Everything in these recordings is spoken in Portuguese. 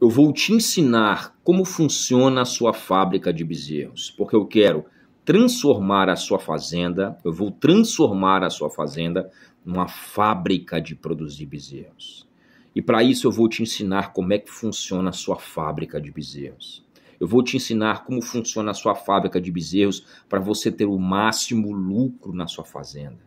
eu vou te ensinar como funciona a sua fábrica de bezerros, porque eu quero transformar a sua fazenda, eu vou transformar a sua fazenda numa fábrica de produzir bezerros. E para isso eu vou te ensinar como é que funciona a sua fábrica de bezerros. Eu vou te ensinar como funciona a sua fábrica de bezerros para você ter o máximo lucro na sua fazenda.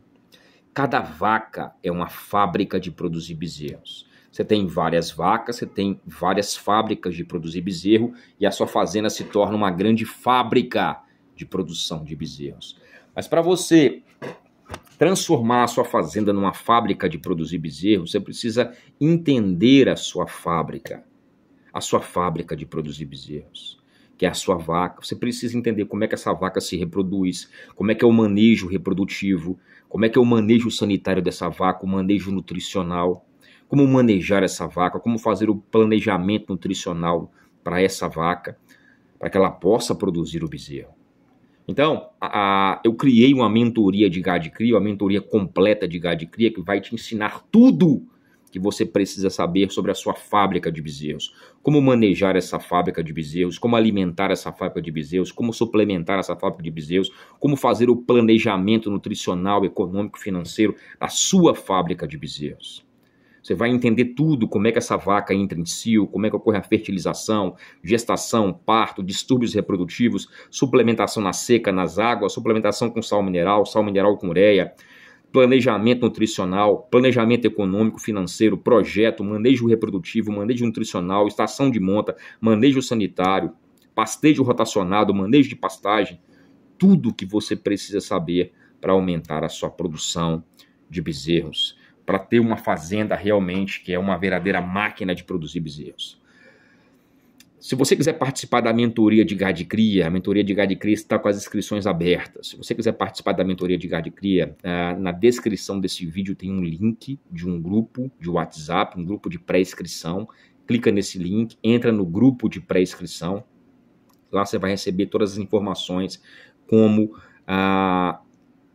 Cada vaca é uma fábrica de produzir bezerros. Você tem várias vacas, você tem várias fábricas de produzir bezerro e a sua fazenda se torna uma grande fábrica de produção de bezerros. Mas para você transformar a sua fazenda numa fábrica de produzir bezerro, você precisa entender a sua fábrica, a sua fábrica de produzir bezerros que é a sua vaca. Você precisa entender como é que essa vaca se reproduz, como é que é o manejo reprodutivo, como é que é o manejo sanitário dessa vaca, o manejo nutricional como manejar essa vaca, como fazer o planejamento nutricional para essa vaca, para que ela possa produzir o bezerro. Então, a, a, eu criei uma mentoria de gado de cria, uma mentoria completa de gado de cria que vai te ensinar tudo que você precisa saber sobre a sua fábrica de bezerros, como manejar essa fábrica de bezerros, como alimentar essa fábrica de bezerros, como suplementar essa fábrica de bezerros, como fazer o planejamento nutricional, econômico, financeiro da sua fábrica de bezerros. Você vai entender tudo, como é que essa vaca entra em cio, si, como é que ocorre a fertilização, gestação, parto, distúrbios reprodutivos, suplementação na seca, nas águas, suplementação com sal mineral, sal mineral com ureia, planejamento nutricional, planejamento econômico, financeiro, projeto, manejo reprodutivo, manejo nutricional, estação de monta, manejo sanitário, pastejo rotacionado, manejo de pastagem, tudo que você precisa saber para aumentar a sua produção de bezerros para ter uma fazenda realmente que é uma verdadeira máquina de produzir bezerros. Se você quiser participar da mentoria de gado de cria, a mentoria de gado de cria está com as inscrições abertas. Se você quiser participar da mentoria de gado de cria, ah, na descrição desse vídeo tem um link de um grupo de WhatsApp, um grupo de pré-inscrição. Clica nesse link, entra no grupo de pré-inscrição. Lá você vai receber todas as informações como ah,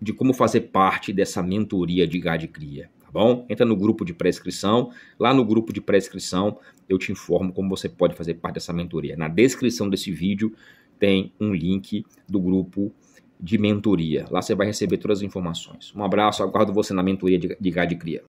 de como fazer parte dessa mentoria de gado de cria tá bom? Entra no grupo de pré-inscrição. Lá no grupo de pré-inscrição eu te informo como você pode fazer parte dessa mentoria. Na descrição desse vídeo tem um link do grupo de mentoria. Lá você vai receber todas as informações. Um abraço, aguardo você na mentoria de, de Gade Cria.